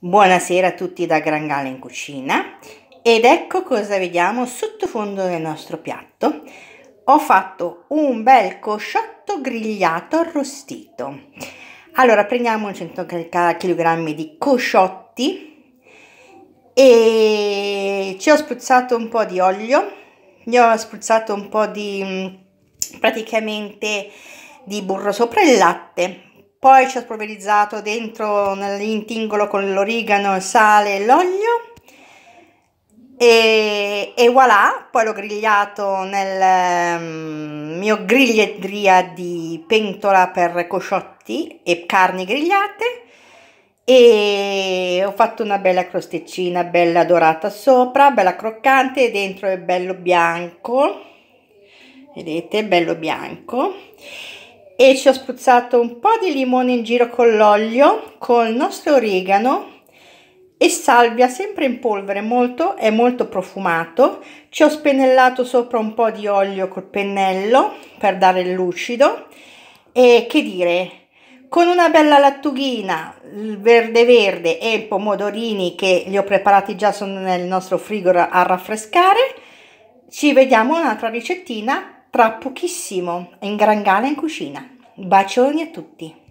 Buonasera a tutti da Gran Gala in cucina ed ecco cosa vediamo sottofondo del nostro piatto. Ho fatto un bel cosciotto grigliato arrostito. Allora prendiamo 130 kg di cosciotti e ci ho spruzzato un po' di olio, ne ho spruzzato un po' di praticamente di burro sopra il latte poi ci ho spolverizzato dentro nell'intingolo con l'origano, il sale e l'olio e, e, voilà, poi l'ho grigliato nel um, mio griglietria di pentola per cosciotti e carni grigliate e ho fatto una bella crosticina bella dorata sopra, bella croccante e dentro è bello bianco vedete, bello bianco e ci ho spruzzato un po' di limone in giro con l'olio, con il nostro origano e salvia sempre in polvere, molto, è molto profumato. Ci ho spennellato sopra un po' di olio col pennello per dare il lucido e che dire, con una bella lattughina, il verde verde e i pomodorini che li ho preparati già sono nel nostro frigo a raffrescare. Ci vediamo un'altra ricettina tra pochissimo in gran gala in cucina. Bacioni a tutti!